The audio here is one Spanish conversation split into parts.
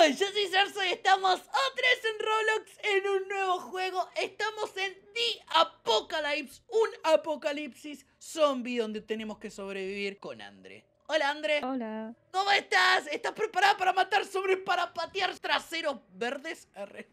Yo soy Cerso y estamos otra vez en Roblox en un nuevo juego. Estamos en The Apocalypse, un apocalipsis zombie donde tenemos que sobrevivir con Andre. Hola Andre. Hola. ¿Cómo estás? ¿Estás preparada para matar zombies para patear traseros verdes?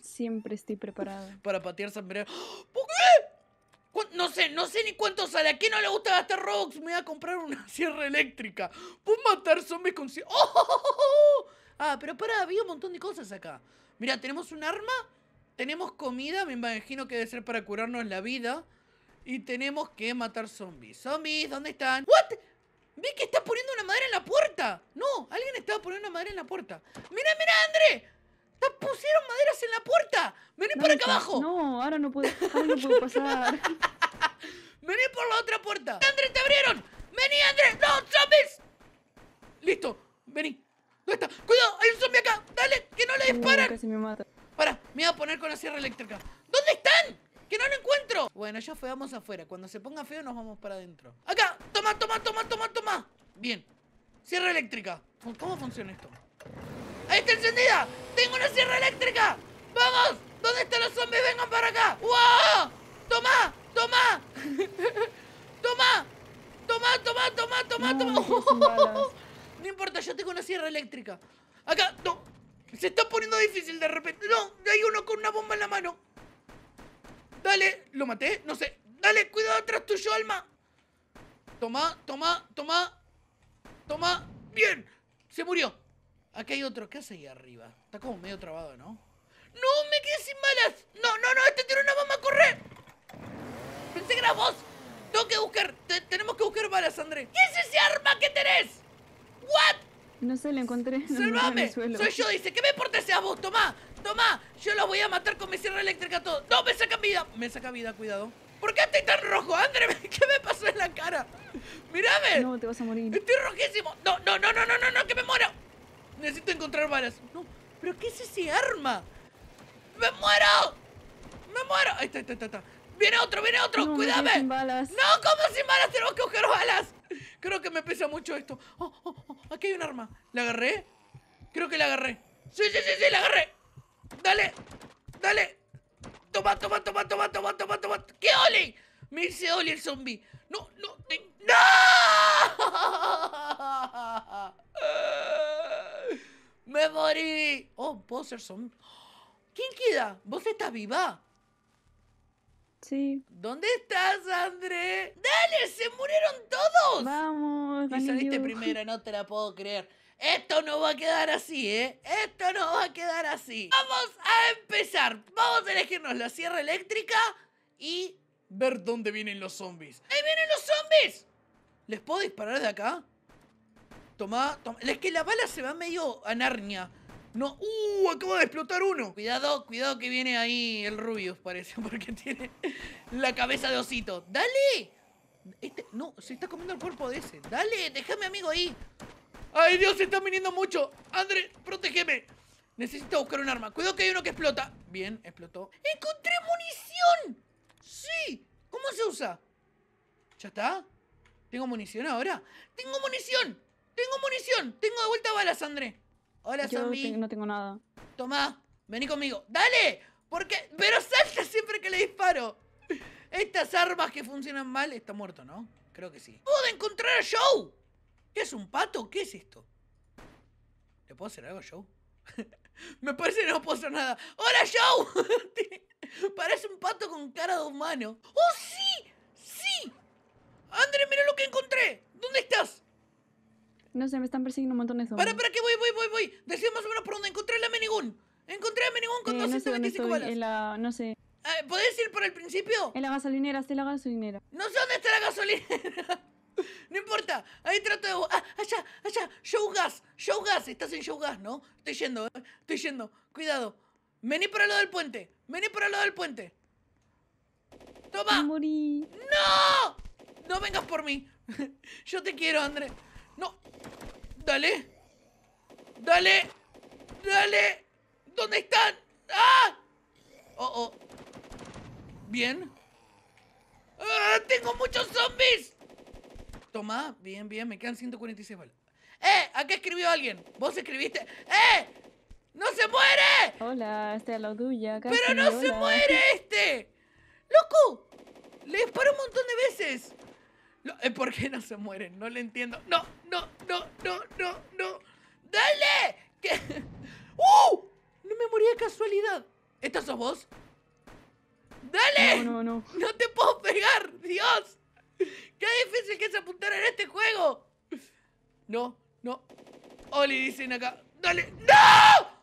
Siempre estoy preparada. Para patear zombies. ¿Por qué? No sé, no sé ni cuánto sale. aquí no le gusta gastar Robux? Me voy a comprar una sierra eléctrica. ¿Puedo matar zombies con sierra? ¡Oh! oh, oh, oh Ah, pero para había un montón de cosas acá. Mira, tenemos un arma, tenemos comida, me imagino que debe ser para curarnos la vida. Y tenemos que matar zombies. Zombies, ¿dónde están? ¿What? Vi que está poniendo una madera en la puerta? No, alguien estaba poniendo una madera en la puerta. ¡Mira, mira, André! ¡Te pusieron maderas en la puerta! ¡Vení por acá abajo! No, ahora no puedo, pasar. ¡Vení por la otra puerta! ¡André, te abrieron! ¡Vení, André! ¡No, zombies! Listo, vení. ¿Dónde está? ¡Cuidado! ¡Hay un zombie acá! ¡Dale! ¡Que no le disparen me Para, me voy a poner con la sierra eléctrica. ¿Dónde están? ¡Que no lo encuentro! Bueno, ya vamos afuera. Cuando se ponga feo nos vamos para adentro. ¡Acá! ¡Toma, toma, toma, toma, toma! Bien. Sierra eléctrica. ¿Cómo funciona esto? ¡Ahí está encendida! ¡Tengo una sierra eléctrica! ¡Vamos! ¿Dónde están los zombies? ¡Vengan para acá! ¡Wow! ¡Toma! ¡Toma! ¡Toma! ¡Toma, toma, toma, toma, toma. No importa, yo tengo una sierra eléctrica. Acá, no. Se está poniendo difícil de repente. No, hay uno con una bomba en la mano. Dale, lo maté, no sé. Dale, cuidado atrás tuyo, alma. Toma, toma, toma. Toma. Bien. Se murió. Aquí hay otro. ¿Qué hace ahí arriba? Está como medio trabado, ¿no? ¡No! ¡Me quedé sin balas! ¡No, no, no! ¡Este tiene una bomba! ¡Corre! ¡Pensé que era vos! Tengo que buscar. tenemos que buscar balas, André. ¿Qué es ese arma que tenés? ¿What? No sé, la encontré. No Soy yo, dice. ¿Qué me importa ese vos? Tomá, tomá. Yo los voy a matar con mi sierra eléctrica todo. ¡No, me sacan vida! Me saca vida, cuidado. ¿Por qué estoy tan rojo, André? ¿Qué me pasó en la cara? ¡Mírame! No, te vas a morir. Estoy rojísimo. No, no, no, no, no, no, no, que me muero. Necesito encontrar balas. No, pero ¿qué es ese arma? ¡Me muero! ¡Me muero! Ahí está, ahí está, ahí está. ¡Viene otro, viene otro! ¡Cuidame! No, ¿cómo sin balas? Tenemos que coger balas. Creo que me pesa mucho esto. Oh, oh, oh. Aquí hay un arma. ¿La agarré? Creo que la agarré. ¡Sí, sí, sí, sí! ¡La agarré! ¡Dale! ¡Dale! ¡Toma, toma, toma, toma, toma, toma, toma! ¡Qué Oli! Me hice Oli el zombie. ¡No, no! ¡No! ¡Me morí! Oh, ¿puedo ser zombie? ¿Quién queda? ¿Vos estás viva? ¿Dónde estás, André? ¡Dale! ¡Se murieron todos! Vamos, me saliste primero, no te la puedo creer. Esto no va a quedar así, ¿eh? Esto no va a quedar así. Vamos a empezar. Vamos a elegirnos la sierra eléctrica y ver dónde vienen los zombies. ¡Ahí vienen los zombies! ¿Les puedo disparar de acá? Toma, tomá. Es que la bala se va medio a Narnia. No, ¡uh! Acaba de explotar uno. Cuidado, cuidado que viene ahí el rubio parece, porque tiene la cabeza de osito. ¡Dale! Este, no, se está comiendo el cuerpo de ese. ¡Dale! ¡Déjame, amigo, ahí! ¡Ay, Dios! Se está viniendo mucho. ¡André, protégeme! Necesito buscar un arma. Cuidado que hay uno que explota. Bien, explotó. ¡Encontré munición! ¡Sí! ¿Cómo se usa? ¿Ya está? ¿Tengo munición ahora? ¡Tengo munición! ¡Tengo munición! ¡Tengo de vuelta balas, André! Hola, Yo no tengo nada. Tomá, vení conmigo. ¡Dale! Porque. Pero salta siempre que le disparo. Estas armas que funcionan mal. Está muerto, ¿no? Creo que sí. ¡Puedo encontrar a Joe! ¿Qué es un pato? ¿Qué es esto? ¿Le puedo hacer algo, Joe? Me parece que no puedo hacer nada. ¡Hola, Joe! Parece un pato con cara de humano. ¡Oh, sí! ¡Sí! ¡Andre, mira lo que encontré. ¿Dónde estás? No sé, me están persiguiendo un montón de zombies. Para, para, que voy, voy, voy, voy. Decido más o menos por dónde. Encontré la menigún! Encontré a menigún con eh, 225 no sé balas. En la, no sé. Eh, ir por el principio? En la gasolinera, está en la gasolinera. No sé dónde está la gasolinera. no importa. Ahí trato de... Ah, allá, allá. Show gas. Show gas. Estás en show gas, ¿no? Estoy yendo, eh. Estoy yendo. Cuidado. Vení para el lado del puente. Vení para el lado del puente. ¡Toma! ¡No! No vengas por mí. Yo te quiero, André. No. Dale. Dale. Dale. ¿Dónde están? ¡Ah! Oh, oh. Bien. ¡Ah! ¡Tengo muchos zombies! Toma. Bien, bien. Me quedan 146 balas. ¡Eh! qué escribió alguien. Vos escribiste. ¡Eh! ¡No se muere! Hola, este es la tuya. ¡Pero no se muere este! ¡Loco! Le disparo un montón de veces. Eh, ¿Por qué no se mueren? No le entiendo. No, no, no, no, no, no. ¡Dale! ¡Uh! No me morí de casualidad. ¿Estás sos vos? ¡Dale! No, no, no. No te puedo pegar, Dios. ¡Qué difícil que es apuntar en este juego! No, no. Oli, dicen acá. ¡Dale! ¡No!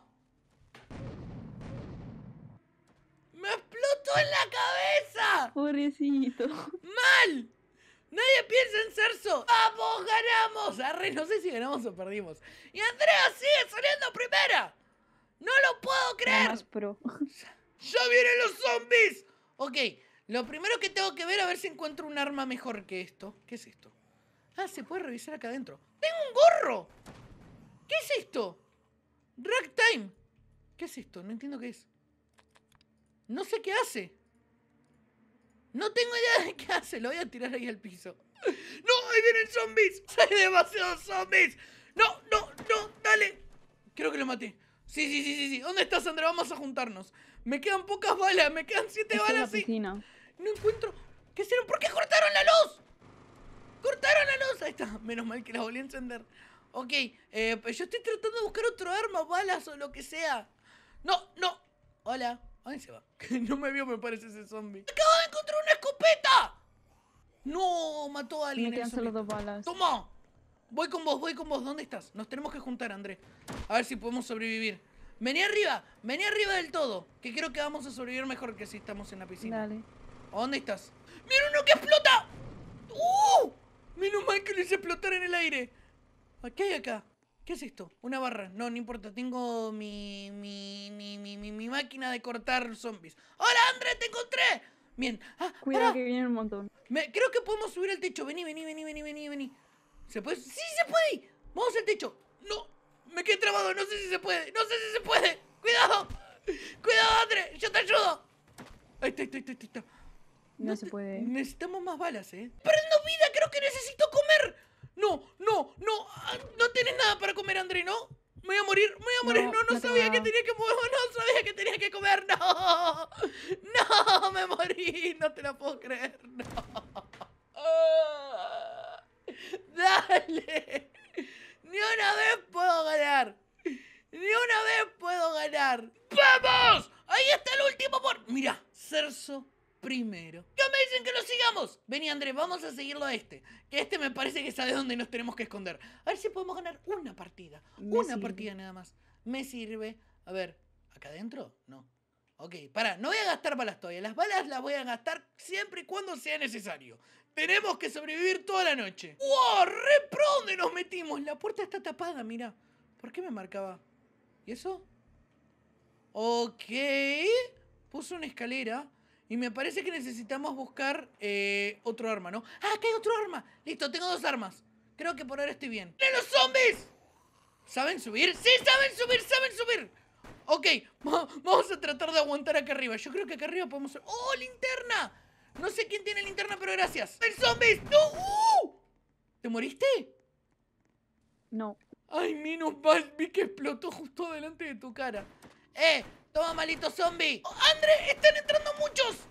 ¡Me explotó en la cabeza! Pobrecito. ¡Mal! Nadie piensa en Cerso. ¡Vamos, ganamos! Arre, no sé si ganamos o perdimos. Y Andrea sigue saliendo primera. No lo puedo creer. ya vienen los zombies. Ok, lo primero que tengo que ver a ver si encuentro un arma mejor que esto. ¿Qué es esto? Ah, se puede revisar acá adentro. ¡Tengo un gorro! ¿Qué es esto? Ragtime. ¿Qué es esto? No entiendo qué es. No sé qué hace. No tengo idea de qué hace, lo voy a tirar ahí al piso. ¡No! ¡Ahí vienen zombies! ¡Hay demasiados zombies! ¡No, no, no! ¡Dale! Creo que lo maté. Sí, sí, sí, sí, sí. ¿Dónde estás, Sandra? Vamos a juntarnos. Me quedan pocas balas, me quedan siete balas. En la No encuentro. ¿Qué hicieron? ¿Por qué cortaron la luz? ¡Cortaron la luz! Ahí está. Menos mal que la volví a encender. Ok, eh, pues yo estoy tratando de buscar otro arma, balas o lo que sea. No, no. Hola. Ahí se va. no me vio, me parece ese zombie. Acabo encontré una escopeta! ¡No! Mató a alguien. Me quedan solo dos balas. ¡Toma! Voy con vos, voy con vos. ¿Dónde estás? Nos tenemos que juntar, André. A ver si podemos sobrevivir. Vení arriba, vení arriba del todo. Que creo que vamos a sobrevivir mejor que si estamos en la piscina. Dale. ¿Dónde estás? ¡Mira uno que explota! ¡Uh! Menos mal que lo hice explotar en el aire. ¿Qué hay acá? ¿Qué es esto? Una barra. No, no importa. Tengo mi, mi, mi, mi, mi máquina de cortar zombies. ¡Hola, André! ¡Te encontré! Bien. Ah, Cuidado que viene un montón. creo que podemos subir al techo. Vení, vení, vení, vení, vení, vení. ¿Se puede? ¡Sí, se puede! ¡Vamos al techo! ¡No! Me quedé trabado, no sé si se puede. ¡No sé si se puede! ¡Cuidado! ¡Cuidado, André, ¡Yo te ayudo! Ahí está, ahí está, ahí está. No, se puede. Necesitamos más balas, ¿eh? ¡Prendo vida! ¡Creo que necesito comer! No, no, no. Ah, no tienes nada para comer, André, ¿no? voy a morir, voy a morir, no, no, sabía que tenía que no sabía que tenía que comer, no, no, me morí, no te la puedo creer, no. dale, ni una vez puedo ganar, ni una vez puedo ganar. ¡Vamos! Ahí está el último por... Mira, Cerso primero dicen que lo sigamos. Vení, Andrés, vamos a seguirlo a este. Que este me parece que sabe dónde nos tenemos que esconder. A ver si podemos ganar una partida. una partida nada más. Me sirve. A ver, ¿acá adentro? No. Ok, pará, no voy a gastar balas todavía. Las balas las voy a gastar siempre y cuando sea necesario. Tenemos que sobrevivir toda la noche. ¡Wow! ¡Re dónde nos metimos! La puerta está tapada, mira. ¿Por qué me marcaba? ¿Y eso? Ok. Puso una escalera. Y me parece que necesitamos buscar eh, otro arma, ¿no? ¡Ah, que hay otro arma! Listo, tengo dos armas. Creo que por ahora estoy bien. de los zombies! ¿Saben subir? ¡Sí, saben subir, saben subir! Ok, vamos a tratar de aguantar acá arriba. Yo creo que acá arriba podemos... ¡Oh, linterna! No sé quién tiene linterna, pero gracias. ¡El zombies! ¡No! ¡Uh! ¿Te moriste? No. Ay, menos mal, vi que explotó justo delante de tu cara. ¡Eh! Toma, malito zombie. Oh, ¡Andre! ¡Están entrando muchos!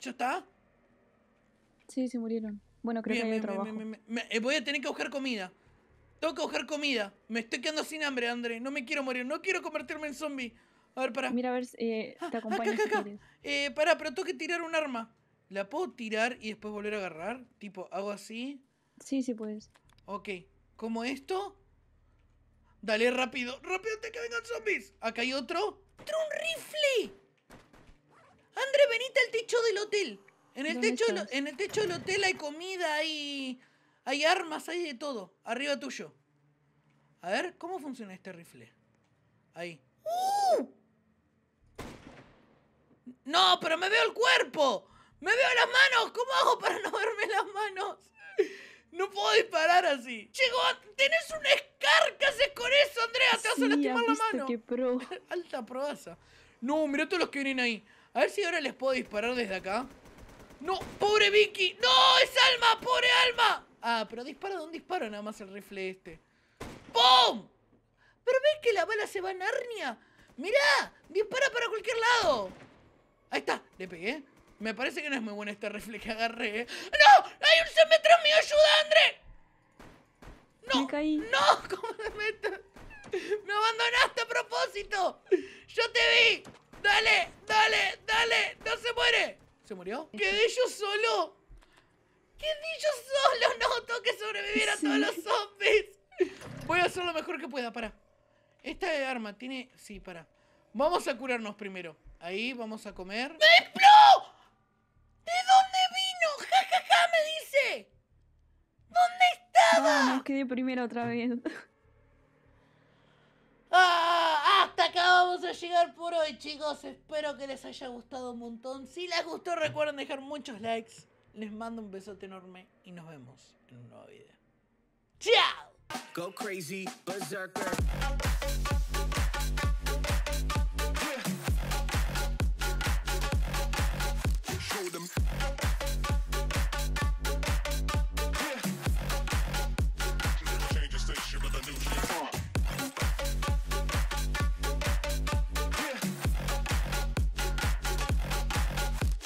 ¿Ya está? Sí, se murieron. Bueno, creo que hay bien, eh, voy a tener que buscar comida. Tengo que buscar comida. Me estoy quedando sin hambre, Andre. No me quiero morir. No quiero convertirme en zombie. A ver, pará. Mira, a ver, eh, ah, te eh, pará, pero tengo que tirar un arma. ¿La puedo tirar y después volver a agarrar? Tipo, hago así. Sí, sí puedes. Ok. Como esto. Dale, rápido. Rápido antes que vengan zombies. Acá hay otro. un rifle! André, venite al techo del hotel. En el techo, en el techo del hotel hay comida, hay, hay armas, hay de todo. Arriba tuyo. A ver, ¿cómo funciona este rifle? Ahí. ¡Uh! No, pero me veo el cuerpo. Me veo las manos. ¿Cómo hago para no verme las manos? No puedo disparar así. Llegó, tenés un SCAR! ¿qué haces con eso, Andrea? Te vas a lastimar la mano. ¡Qué pro. Alta probaza. No, mira todos los que vienen ahí. A ver si ahora les puedo disparar desde acá. ¡No! ¡Pobre Vicky! ¡No! ¡Es Alma! ¡Pobre Alma! Ah, pero dispara de un disparo nada más el rifle este. ¡Pum! ¿Pero ves que la bala se va en arnia? ¡Mirá! ¡Dispara para cualquier lado! Ahí está, le pegué. Me parece que no es muy bueno este rifle que agarré. ¿eh? ¡Ay, un centímetro mío! ¡Ayuda, André! ¡No! caí. ¡No! ¿Cómo me ¡Me abandonaste a propósito! ¡Yo te vi! ¡Dale! ¡Dale! ¡Dale! ¡No se muere! ¿Se murió? ¿Quedé yo solo? ¿Quedé yo solo? No, tengo que sobrevivir a todos los zombies. Voy a hacer lo mejor que pueda, para. Esta arma tiene... Sí, para. Vamos a curarnos primero. Ahí, vamos a comer. ¡Me quedé primero otra vez. Ah, hasta acá vamos a llegar por hoy, chicos. Espero que les haya gustado un montón. Si les gustó, recuerden dejar muchos likes. Les mando un besote enorme y nos vemos en un nuevo video. ¡Chao! Go crazy, berserker.